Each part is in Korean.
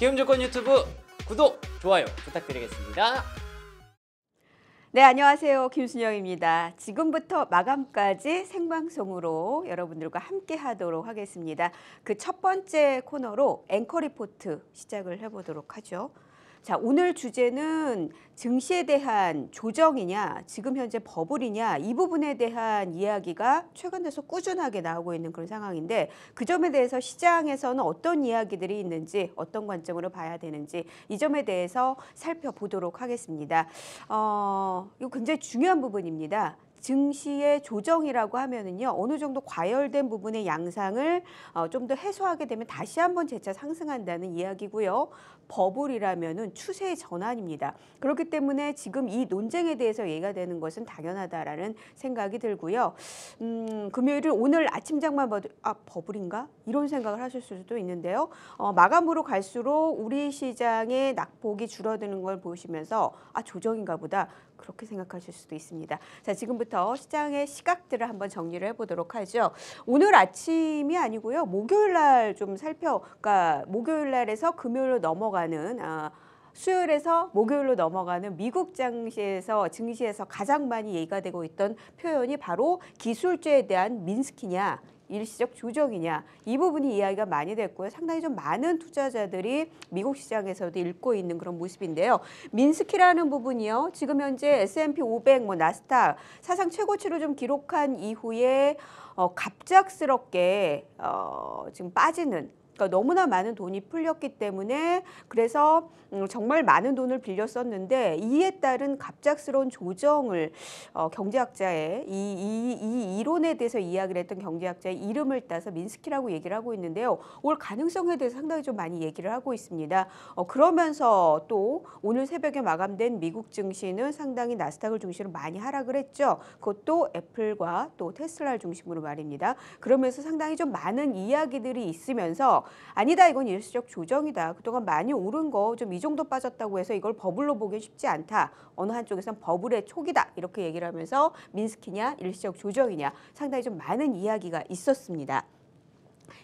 기음조건 유튜브 구독, 좋아요 부탁드리겠습니다. 네, 안녕하세요. 김순영입니다. 지금부터 마감까지 생방송으로 여러분들과 함께 하도록 하겠습니다. 그 첫 번째 코너로 앵커 리포트 시작을 해보도록 하죠. 자, 오늘 주제는 증시에 대한 조정이냐, 지금 현재 버블이냐 이 부분에 대한 이야기가 최근 에서 꾸준하게 나오고 있는 그런 상황인데 그 점에 대해서 시장에서는 어떤 이야기들이 있는지 어떤 관점으로 봐야 되는지 이 점에 대해서 살펴보도록 하겠습니다. 어, 이거 굉장히 중요한 부분입니다. 증시의 조정이라고 하면은요 어느 정도 과열된 부분의 양상을 어, 좀 더 해소하게 되면 다시 한번 재차 상승한다는 이야기고요. 버블이라면은 추세의 전환입니다. 그렇기 때문에 지금 이 논쟁에 대해서 얘기가 되는 것은 당연하다라는 생각이 들고요. 음, 금요일은 오늘 아침장만 봐도 아 버블인가 이런 생각을 하실 수도 있는데요. 어, 마감으로 갈수록 우리 시장의 낙폭이 줄어드는 걸 보시면서 아 조정인가 보다 그렇게 생각하실 수도 있습니다. 자, 지금부터 시장의 시각들을 한번 정리를 해보도록 하죠. 오늘 아침이 아니고요. 목요일 날 좀 살펴, 그러니까 목요일 날에서 금요일로 넘어가는, 아, 수요일에서 목요일로 넘어가는 미국 장시에서 증시에서 가장 많이 얘기가 되고 있던 표현이 바로 기술주에 대한 민스키냐 일시적 조정이냐 이 부분이 이야기가 많이 됐고요. 상당히 좀 많은 투자자들이 미국 시장에서도 읽고 있는 그런 모습인데요. 민스키라는 부분이요. 지금 현재 S&P 500, 뭐 나스닥 사상 최고치를 좀 기록한 이후에 어, 갑작스럽게 어, 지금 빠지는 그러니까 너무나 많은 돈이 풀렸기 때문에 그래서 음, 정말 많은 돈을 빌렸었는데 이에 따른 갑작스러운 조정을 어, 경제학자의 이, 이, 이 이론에 대해서 이야기를 했던 경제학자의 이름을 따서 민스키라고 얘기를 하고 있는데요. 올 가능성에 대해서 상당히 좀 많이 얘기를 하고 있습니다. 어, 그러면서 또 오늘 새벽에 마감된 미국 증시는 상당히 나스닥을 중심으로 많이 하락을 했죠. 그것도 애플과 또 테슬라를 중심으로 말입니다. 그러면서 상당히 좀 많은 이야기들이 있으면서 아니다 이건 일시적 조정이다. 그동안 많이 오른 거 좀 이 정도 빠졌다고 해서 이걸 버블로 보기 쉽지 않다. 어느 한쪽에선 버블의 초기다 이렇게 얘기를 하면서 민스키냐 일시적 조정이냐 상당히 좀 많은 이야기가 있었습니다.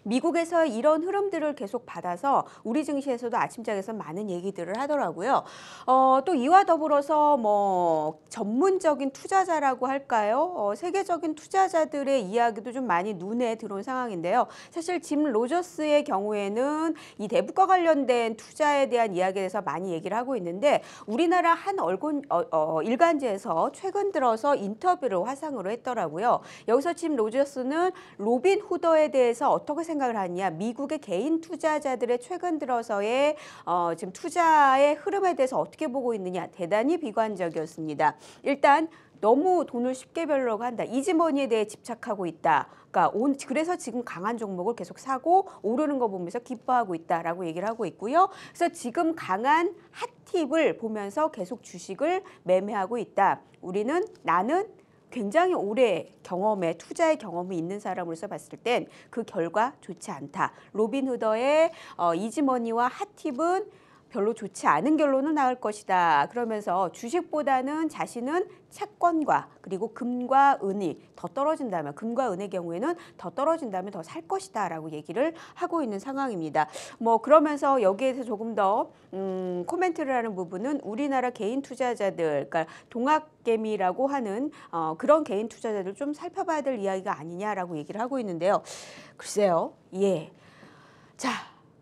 미국에서 이런 흐름들을 계속 받아서 우리 증시에서도 아침장에서 많은 얘기들을 하더라고요. 어, 또 이와 더불어서 뭐 전문적인 투자자라고 할까요? 어, 세계적인 투자자들의 이야기도 좀 많이 눈에 들어온 상황인데요. 사실 짐 로저스의 경우에는 이 대북과 관련된 투자에 대한 이야기에 대해서 많이 얘기를 하고 있는데 우리나라 한 얼굴 어, 어, 일간지에서 최근 들어서 인터뷰를 화상으로 했더라고요. 여기서 짐 로저스는 로빈 후더에 대해서 어떻게 어떻게 생각을 하느냐 미국의 개인 투자자들의 최근 들어서의 어, 지금 투자의 흐름에 대해서 어떻게 보고 있느냐 대단히 비관적이었습니다. 일단 너무 돈을 쉽게 벌려고 한다. 이지머니에 대해 집착하고 있다. 그러니까 온, 그래서 지금 강한 종목을 계속 사고 오르는 거 보면서 기뻐하고 있다라고 얘기를 하고 있고요. 그래서 지금 강한 핫 팁을 보면서 계속 주식을 매매하고 있다. 우리는 나는 굉장히 오래 경험에 투자의 경험이 있는 사람으로서 봤을 땐 그 결과 좋지 않다. 로빈 후더의 어, 이지머니와 핫팁은 별로 좋지 않은 결론은 나올 것이다. 그러면서 주식보다는 자신은 채권과 그리고 금과 은이 더 떨어진다면 금과 은의 경우에는 더 떨어진다면 더 살 것이다라고 얘기를 하고 있는 상황입니다. 뭐 그러면서 여기에서 조금 더 음, 코멘트를 하는 부분은 우리나라 개인 투자자들 그러니까 동학개미라고 하는 어, 그런 개인 투자자들 좀 살펴봐야 될 이야기가 아니냐라고 얘기를 하고 있는데요. 글쎄요. 예. 자,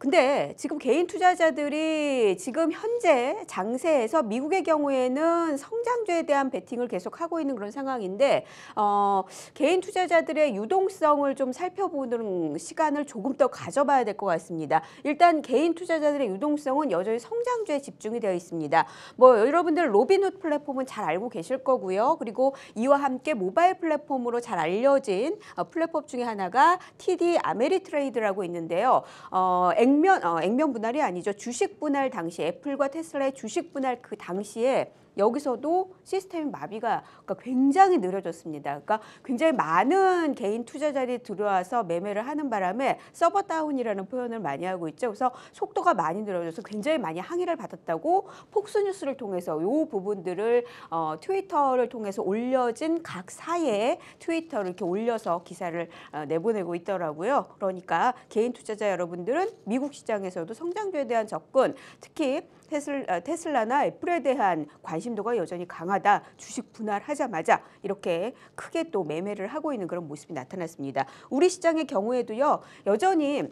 근데 지금 개인 투자자들이 지금 현재 장세에서 미국의 경우에는 성장주에 대한 베팅을 계속하고 있는 그런 상황인데 어, 개인 투자자들의 유동성을 좀 살펴보는 시간을 조금 더 가져봐야 될 것 같습니다. 일단 개인 투자자들의 유동성은 여전히 성장주에 집중이 되어 있습니다. 뭐 여러분들 로빈훗 플랫폼은 잘 알고 계실 거고요. 그리고 이와 함께 모바일 플랫폼으로 잘 알려진 어, 플랫폼 중에 하나가 TD 아메리트레이드라고 있는데요. 어, 액면 어, 액면 분할이 아니죠. 주식 분할 당시 애플과 테슬라의 주식 분할 그 당시에 여기서도 시스템 마비가 그러니까 굉장히 느려졌습니다. 그러니까 굉장히 많은 개인 투자자들이 들어와서 매매를 하는 바람에 서버 다운이라는 표현을 많이 하고 있죠. 그래서 속도가 많이 늘어져서 굉장히 많이 항의를 받았다고 폭스 뉴스를 통해서 요 부분들을 어, 트위터를 통해서 올려진 각사에 트위터를 이렇게 올려서 기사를 어, 내보내고 있더라고요. 그러니까 개인 투자자 여러분들은 미국 시장에서도 성장주에 대한 접근, 특히 테슬, 아, 라나 애플에 대한 관심도가 여전히 강하다. 주식 분할하자마자 이렇게 크게 또 매매를 하고 있는 그런 모습이 나타났습니다. 우리 시장의 경우에도요. 여전히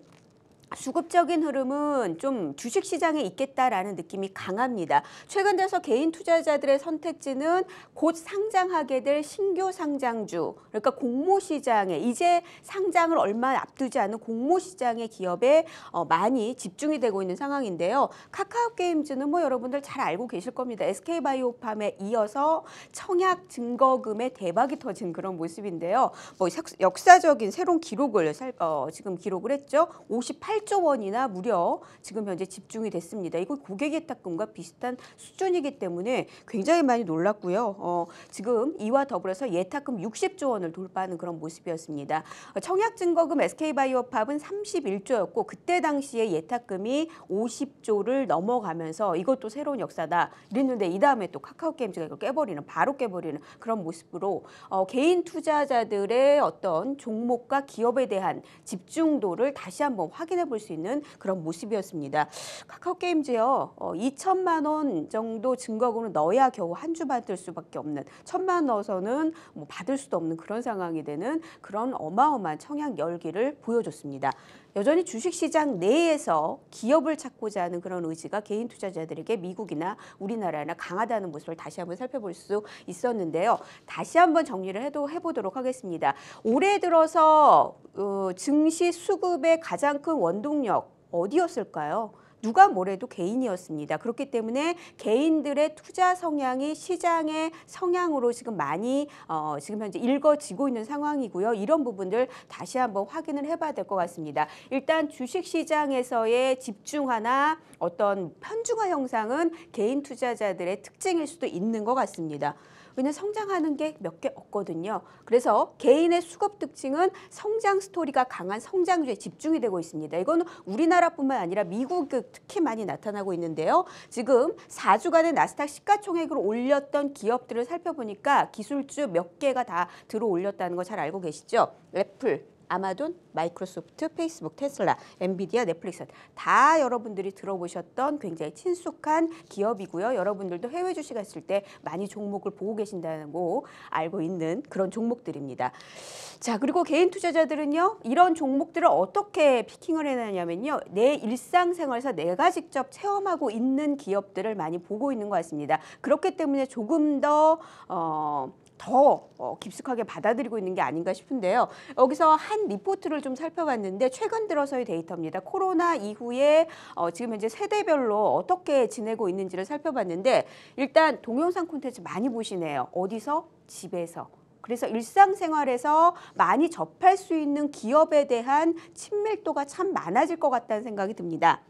수급적인 흐름은 좀 주식시장에 있겠다라는 느낌이 강합니다. 최근 들어서 개인 투자자들의 선택지는 곧 상장하게 될 신규 상장주, 그러니까 공모시장에 이제 상장을 얼마 앞두지 않은 공모시장의 기업에 어, 많이 집중이 되고 있는 상황인데요. 카카오게임즈는 뭐 여러분들 잘 알고 계실 겁니다. SK바이오팜에 이어서 청약 증거금에 대박이 터진 그런 모습인데요. 뭐 역사적인 새로운 기록을 살, 어, 지금 기록을 했죠. 58 1조 원이나 무려 지금 현재 집중이 됐습니다. 이건 고객 예탁금과 비슷한 수준이기 때문에 굉장히 많이 놀랐고요. 어, 지금 이와 더불어서 예탁금 60조 원을 돌파하는 그런 모습이었습니다. 청약증거금 SK바이오팝은 31조였고 그때 당시에 예탁금이 50조를 넘어가면서 이것도 새로운 역사다 그랬는데이 다음에 또 카카오게임즈가 이걸 깨버리는 바로 깨버리는 그런 모습으로 어, 개인 투자자들의 어떤 종목과 기업에 대한 집중도를 다시 한번 확인해 볼 볼수 있는 그런 모습이었습니다. 카카오 게임즈요. 어, 2천만 원 정도 증거금을 넣어야 겨우 한 주 받을 수밖에 없는 천만 넣어서는 뭐 받을 수도 없는 그런 상황이 되는 그런 어마어마한 청약 열기를 보여줬습니다. 여전히 주식시장 내에서 기업을 찾고자 하는 그런 의지가 개인 투자자들에게 미국이나 우리나라나 강하다는 모습을 다시 한번 살펴볼 수 있었는데요. 다시 한번 정리를 해도 해보도록 하겠습니다. 올해 들어서 어, 증시 수급의 가장 큰 원동력 어디였을까요? 누가 뭐래도 개인이었습니다. 그렇기 때문에 개인들의 투자 성향이 시장의 성향으로 지금 많이 어, 지금 현재 읽어지고 있는 상황이고요. 이런 부분들 다시 한번 확인을 해봐야 될 것 같습니다. 일단 주식시장에서의 집중화나 어떤 편중화 형상은 개인 투자자들의 특징일 수도 있는 것 같습니다. 우리는 성장하는 게 몇 개 없거든요. 그래서 개인의 수급 특징은 성장 스토리가 강한 성장주에 집중이 되고 있습니다. 이건 우리나라뿐만 아니라 미국 특히 많이 나타나고 있는데요. 지금 4주간의 나스닥 시가총액을 올렸던 기업들을 살펴보니까 기술주 몇 개가 다 들어 올렸다는 거 잘 알고 계시죠? 애플, 아마존, 마이크로소프트, 페이스북, 테슬라, 엔비디아, 넷플릭스 다 여러분들이 들어보셨던 굉장히 친숙한 기업이고요. 여러분들도 해외 주식 했을 때 많이 종목을 보고 계신다고 알고 있는 그런 종목들입니다. 자 그리고 개인 투자자들은요. 이런 종목들을 어떻게 피킹을 해놨냐면요내 일상생활에서 내가 직접 체험하고 있는 기업들을 많이 보고 있는 것 같습니다. 그렇기 때문에 조금 더 어, 더 어, 깊숙하게 받아들이고 있는 게 아닌가 싶은데요. 여기서 한 리포트를 좀 살펴봤는데 최근 들어서의 데이터입니다. 코로나 이후에 어, 지금 현재 세대별로 어떻게 지내고 있는지를 살펴봤는데 일단 동영상 콘텐츠 많이 보시네요. 어디서? 집에서. 그래서 일상생활에서 많이 접할 수 있는 기업에 대한 친밀도가 참 많아질 것 같다는 생각이 듭니다.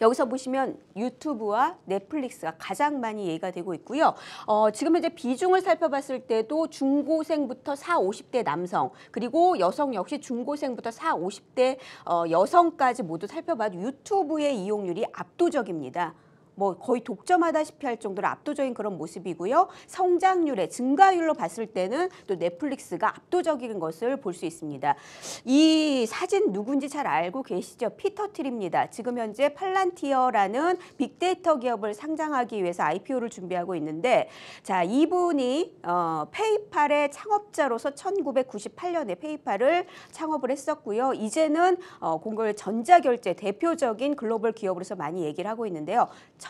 여기서 보시면 유튜브와 넷플릭스가 가장 많이 얘기가 되고 있고요. 어, 지금 현재 비중을 살펴봤을 때도 중고생부터 4, 50대 남성 그리고 여성 역시 중고생부터 4, 50대 어, 여성까지 모두 살펴봐도 유튜브의 이용률이 압도적입니다. 뭐 거의 독점하다시피 할 정도로 압도적인 그런 모습이고요. 성장률의 증가율로 봤을 때는 또 넷플릭스가 압도적인 것을 볼 수 있습니다. 이 사진 누군지 잘 알고 계시죠? 피터 틀입니다. 지금 현재 팔란티어라는 빅데이터 기업을 상장하기 위해서 IPO를 준비하고 있는데 자 이분이 어, 페이팔의 창업자로서 1998년에 페이팔을 창업을 했었고요. 이제는 어, 공걸 전자결제 대표적인 글로벌 기업으로서 많이 얘기를 하고 있는데요.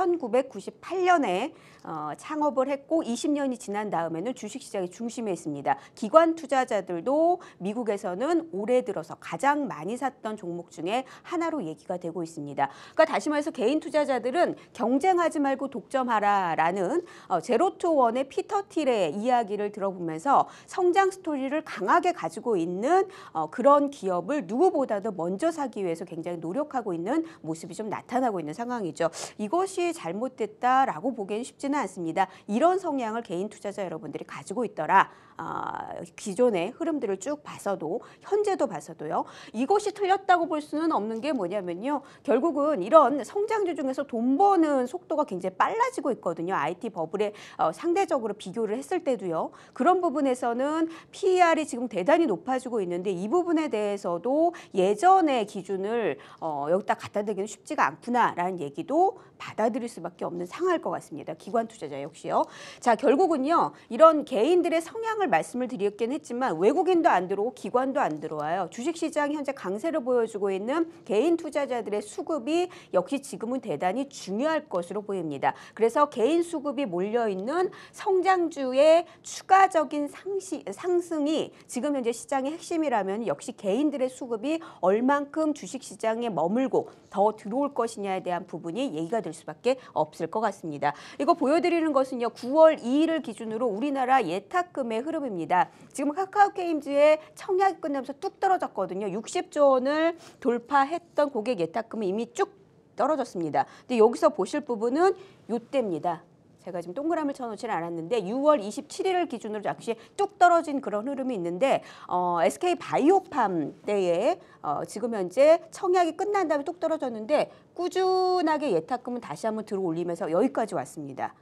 1998년에 어, 창업을 했고 20년이 지난 다음에는 주식시장의 중심에 있습니다. 기관 투자자들도 미국에서는 올해 들어서 가장 많이 샀던 종목 중에 하나로 얘기가 되고 있습니다. 그러니까 다시 말해서 개인 투자자들은 경쟁하지 말고 독점하라라는 어, 제로투원의 피터 틸의 이야기를 들어보면서 성장 스토리를 강하게 가지고 있는 어, 그런 기업을 누구보다도 먼저 사기 위해서 굉장히 노력하고 있는 모습이 좀 나타나고 있는 상황이죠. 이것이 이것이 잘못됐다라고 보기엔 쉽지는 않습니다. 이런 성향을 개인 투자자 여러분들이 가지고 있더라 아, 기존의 흐름들을 쭉 봐서도 현재도 봐서도요. 이것이 틀렸다고 볼 수는 없는 게 뭐냐면요. 결국은 이런 성장주 중에서 돈 버는 속도가 굉장히 빨라지고 있거든요. IT 버블에 어, 상대적으로 비교를 했을 때도요. 그런 부분에서는 PER이 지금 대단히 높아지고 있는데 이 부분에 대해서도 예전의 기준을 어, 여기다 갖다 대기는 쉽지가 않구나라는 얘기도 받아들일 수밖에 없는 상황일 것 같습니다. 기관 투자자 역시요. 자 결국은요. 이런 개인들의 성향을 말씀을 드렸긴 했지만 외국인도 안 들어오고 기관도 안 들어와요. 주식시장 현재 강세를 보여주고 있는 개인 투자자들의 수급이 역시 지금은 대단히 중요할 것으로 보입니다. 그래서 개인 수급이 몰려있는 성장주의 추가적인 상시, 상승이 지금 현재 시장의 핵심이라면 역시 개인들의 수급이 얼만큼 주식시장에 머물고 더 들어올 것이냐에 대한 부분이 얘기가 될 수밖에 없을 것 같습니다. 이거 보여드리는 것은요. 9월 2일을 기준으로 우리나라 예탁금의 흐름 기업입니다. 지금 카카오게임즈의 청약이 끝나면서 뚝 떨어졌거든요. 60조 원을 돌파했던 고객 예탁금은 이미 쭉 떨어졌습니다. 근데 여기서 보실 부분은 요때입니다. 제가 지금 동그라미를 쳐놓지는 않았는데 6월 27일을 기준으로 역시 뚝 떨어진 그런 흐름이 있는데 어, SK 바이오팜 때에 어, 지금 현재 청약이 끝난 다음에 뚝 떨어졌는데 꾸준하게 예탁금은 다시 한번 들어올리면서 여기까지 왔습니다.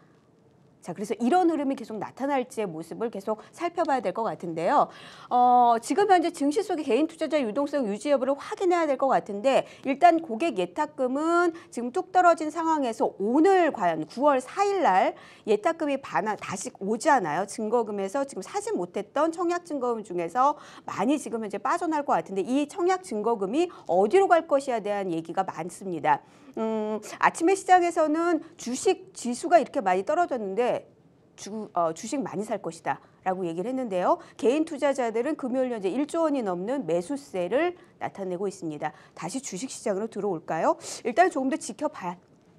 자, 그래서 이런 흐름이 계속 나타날지의 모습을 계속 살펴봐야 될 것 같은데요. 어, 지금 현재 증시 속의 개인 투자자 유동성 유지 여부를 확인해야 될 것 같은데 일단 고객 예탁금은 지금 뚝 떨어진 상황에서 오늘 과연 9월 4일 날 예탁금이 반환 다시 오잖아요. 증거금에서 지금 사지 못했던 청약 증거금 중에서 많이 지금 현재 빠져날 것 같은데 이 청약 증거금이 어디로 갈 것이야 대한 얘기가 많습니다. 음, 아침에 시장에서는 주식 지수가 이렇게 많이 떨어졌는데 주, 어, 주식 많이 살 것이다 라고 얘기를 했는데요. 개인 투자자들은 금요일 현재 1조 원이 넘는 매수세를 나타내고 있습니다. 다시 주식시장으로 들어올까요? 일단 조금 더 지켜봐야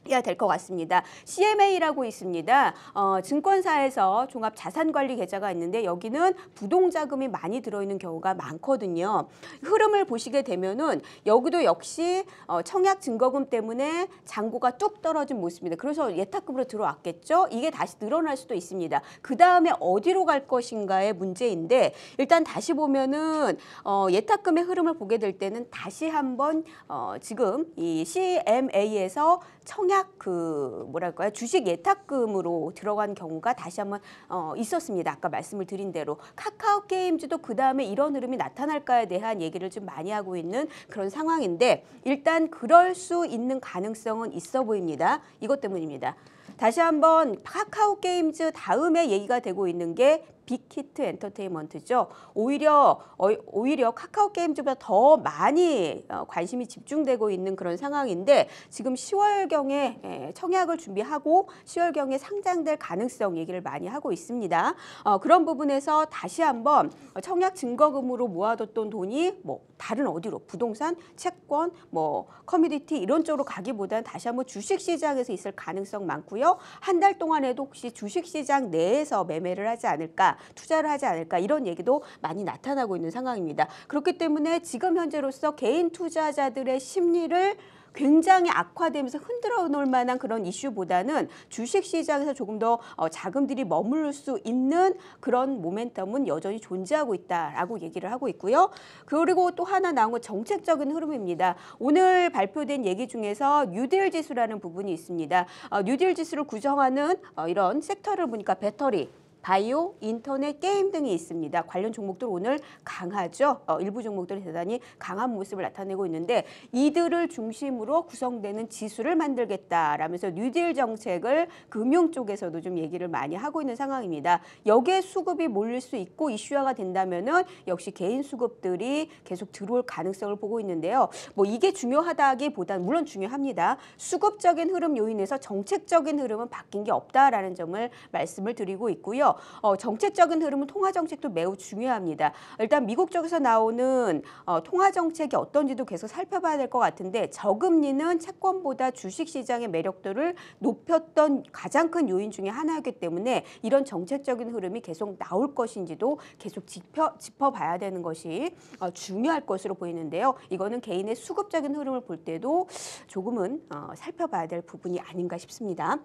야될것 같습니다. CMA라고 있습니다. 어, 증권사에서 종합 자산 관리 계좌가 있는데 여기는 부동 자금이 많이 들어있는 경우가 많거든요. 흐름을 보시게 되면은 여기도 역시 어, 청약 증거금 때문에 잔고가 뚝 떨어진 모습입니다. 그래서 예탁금으로 들어왔겠죠. 이게 다시 늘어날 수도 있습니다. 그 다음에 어디로 갈 것인가의 문제인데 일단 다시 보면은 어, 예탁금의 흐름을 보게 될 때는 다시 한번 어, 지금 이 CMA에서 청약 청약 그 뭐랄까요 주식 예탁금으로 들어간 경우가 다시 한번 어, 있었습니다. 아까 말씀을 드린 대로 카카오 게임즈도 그 다음에 이런 흐름이 나타날까에 대한 얘기를 좀 많이 하고 있는 그런 상황인데 일단 그럴 수 있는 가능성은 있어 보입니다. 이것 때문입니다. 다시 한번 카카오 게임즈 다음에 얘기가 되고 있는 게 빅히트 엔터테인먼트죠. 오히려 어, 오히려 카카오 게임즈보다 더 많이 어, 관심이 집중되고 있는 그런 상황인데 지금 10월경에 예, 청약을 준비하고 10월경에 상장될 가능성 얘기를 많이 하고 있습니다. 어, 그런 부분에서 다시 한번 청약 증거금으로 모아뒀던 돈이 뭐 다른 어디로 부동산, 채권, 뭐 커뮤니티 이런 쪽으로 가기보다는 다시 한번 주식 시장에서 있을 가능성 많고요. 한 달 동안에도 혹시 주식 시장 내에서 매매를 하지 않을까 투자를 하지 않을까 이런 얘기도 많이 나타나고 있는 상황입니다. 그렇기 때문에 지금 현재로서 개인 투자자들의 심리를 굉장히 악화되면서 흔들어 놓을 만한 그런 이슈보다는 주식시장에서 조금 더 어, 자금들이 머무를 수 있는 그런 모멘텀은 여전히 존재하고 있다라고 얘기를 하고 있고요. 그리고 또 하나 나온 건 정책적인 흐름입니다. 오늘 발표된 얘기 중에서 뉴딜 지수라는 부분이 있습니다. 어, 뉴딜 지수를 구성하는 어, 이런 섹터를 보니까 배터리, 바이오, 인터넷, 게임 등이 있습니다. 관련 종목들 오늘 강하죠. 어, 일부 종목들이 대단히 강한 모습을 나타내고 있는데 이들을 중심으로 구성되는 지수를 만들겠다라면서 뉴딜 정책을 금융 쪽에서도 좀 얘기를 많이 하고 있는 상황입니다. 여기에 수급이 몰릴 수 있고 이슈화가 된다면은 역시 개인 수급들이 계속 들어올 가능성을 보고 있는데요. 뭐 이게 중요하다기보단 물론 중요합니다. 수급적인 흐름 요인에서 정책적인 흐름은 바뀐 게 없다라는 점을 말씀을 드리고 있고요. 어, 정책적인 흐름은 통화 정책도 매우 중요합니다. 일단 미국 쪽에서 나오는 어, 통화 정책이 어떤지도 계속 살펴봐야 될 것 같은데 저금리는 채권보다 주식 시장의 매력도를 높였던 가장 큰 요인 중의 하나이기 때문에 이런 정책적인 흐름이 계속 나올 것인지도 계속 짚어, 짚어봐야 되는 것이 어, 중요할 것으로 보이는데요. 이거는 개인의 수급적인 흐름을 볼 때도 조금은 어, 살펴봐야 될 부분이 아닌가 싶습니다.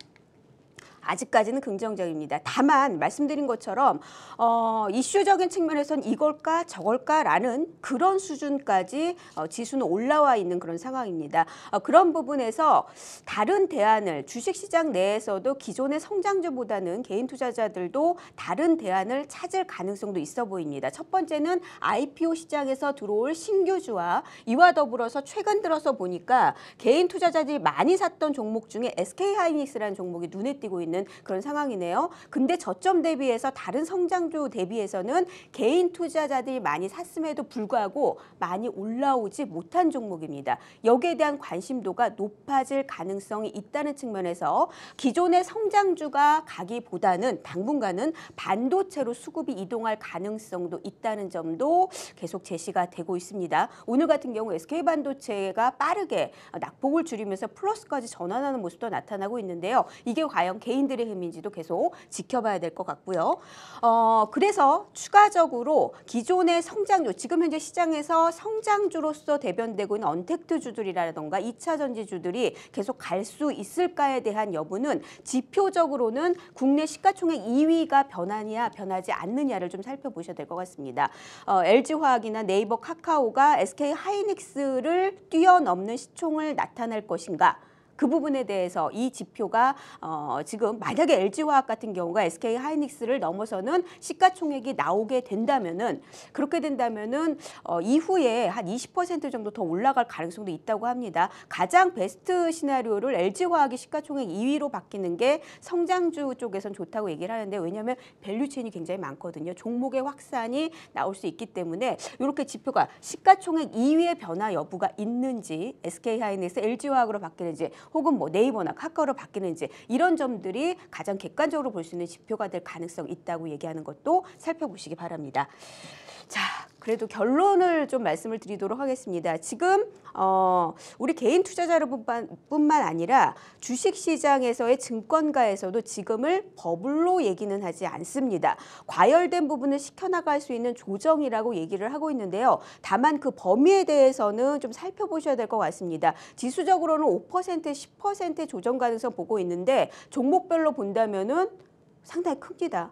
아직까지는 긍정적입니다. 다만 말씀드린 것처럼 어, 이슈적인 측면에선 이걸까 저걸까라는 그런 수준까지 어, 지수는 올라와 있는 그런 상황입니다. 어, 그런 부분에서 다른 대안을 주식시장 내에서도 기존의 성장주보다는 개인 투자자들도 다른 대안을 찾을 가능성도 있어 보입니다. 첫 번째는 IPO 시장에서 들어올 신규주와 이와 더불어서 최근 들어서 보니까 개인 투자자들이 많이 샀던 종목 중에 SK하이닉스라는 종목이 눈에 띄고 있는 있는 그런 상황이네요. 근데 저점 대비해서 다른 성장주 대비해서는 개인 투자자들이 많이 샀음에도 불구하고 많이 올라오지 못한 종목입니다. 여기에 대한 관심도가 높아질 가능성이 있다는 측면에서 기존의 성장주가 가기보다는 당분간은 반도체로 수급이 이동할 가능성도 있다는 점도 계속 제시가 되고 있습니다. 오늘 같은 경우 SK반도체가 빠르게 낙폭을 줄이면서 플러스까지 전환하는 모습도 나타나고 있는데요. 이게 과연 개인 본인들의 힘인지도 계속 지켜봐야 될 것 같고요. 어, 그래서 추가적으로 기존의 성장주, 지금 현재 시장에서 성장주로서 대변되고 있는 언택트주들이라던가 이차 전지주들이 계속 갈 수 있을까에 대한 여부는 지표적으로는 국내 시가총액 2위가 변하냐 변하지 않느냐를 좀 살펴보셔야 될 것 같습니다. 어, LG화학이나 네이버 카카오가 SK하이닉스를 뛰어넘는 시총을 나타낼 것인가 그 부분에 대해서 이 지표가 어, 지금 만약에 LG화학 같은 경우가 SK 하이닉스를 넘어서는 시가총액이 나오게 된다면은 그렇게 된다면은 어, 이후에 한 20% 정도 더 올라갈 가능성도 있다고 합니다. 가장 베스트 시나리오를 LG화학이 시가총액 2위로 바뀌는 게 성장주 쪽에선 좋다고 얘기를 하는데 왜냐하면 밸류체인이 굉장히 많거든요. 종목의 확산이 나올 수 있기 때문에 이렇게 지표가 시가총액 2위의 변화 여부가 있는지 SK하이닉스 LG화학으로 바뀌는지 혹은 뭐 네이버나 카카오로 바뀌는지 이런 점들이 가장 객관적으로 볼 수 있는 지표가 될 가능성이 있다고 얘기하는 것도 살펴보시기 바랍니다. 자, 그래도 결론을 좀 말씀을 드리도록 하겠습니다. 지금 어, 우리 개인 투자자로뿐만 아니라 주식시장에서의 증권가에서도 지금을 버블로 얘기는 하지 않습니다. 과열된 부분을 시켜나갈 수 있는 조정이라고 얘기를 하고 있는데요. 다만 그 범위에 대해서는 좀 살펴보셔야 될 것 같습니다. 지수적으로는 5% 10%의 조정 가능성 보고 있는데 종목별로 본다면은 상당히 큽니다.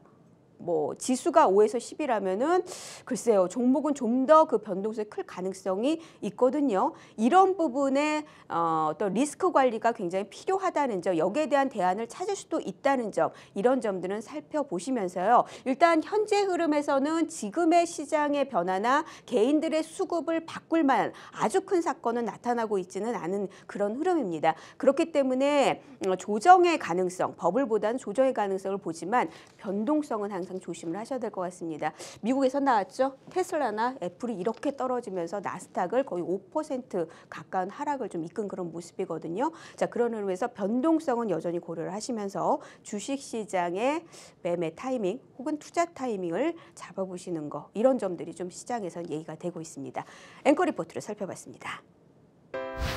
뭐 지수가 5에서 10이라면은 글쎄요 종목은 좀 더 그 변동성이 클 가능성이 있거든요. 이런 부분에 어, 어떤 리스크 관리가 굉장히 필요하다는 점, 여기에 대한 대안을 찾을 수도 있다는 점 이런 점들은 살펴보시면서요. 일단 현재 흐름에서는 지금의 시장의 변화나 개인들의 수급을 바꿀 만한 아주 큰 사건은 나타나고 있지는 않은 그런 흐름입니다. 그렇기 때문에 어, 조정의 가능성, 버블보다는 조정의 가능성을 보지만 변동성은 항상 항상 조심을 하셔야 될 것 같습니다. 미국에서 나왔죠. 테슬라나 애플이 이렇게 떨어지면서 나스닥을 거의 5% 가까운 하락을 좀 이끈 그런 모습이거든요. 자 그런 의미에서 변동성은 여전히 고려를 하시면서 주식시장의 매매 타이밍 혹은 투자 타이밍을 잡아보시는 거 이런 점들이 좀 시장에선 얘기가 되고 있습니다. 앵커 리포트를 살펴봤습니다.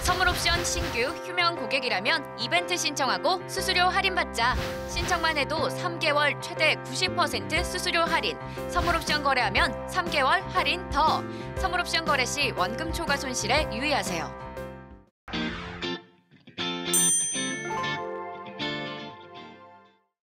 선물옵션 신규 휴면 고객이라면 이벤트 신청하고 수수료 할인받자. 신청만 해도 3개월 최대 90% 수수료 할인. 선물옵션 거래하면 3개월 할인 더. 선물옵션 거래 시 원금 초과 손실에 유의하세요.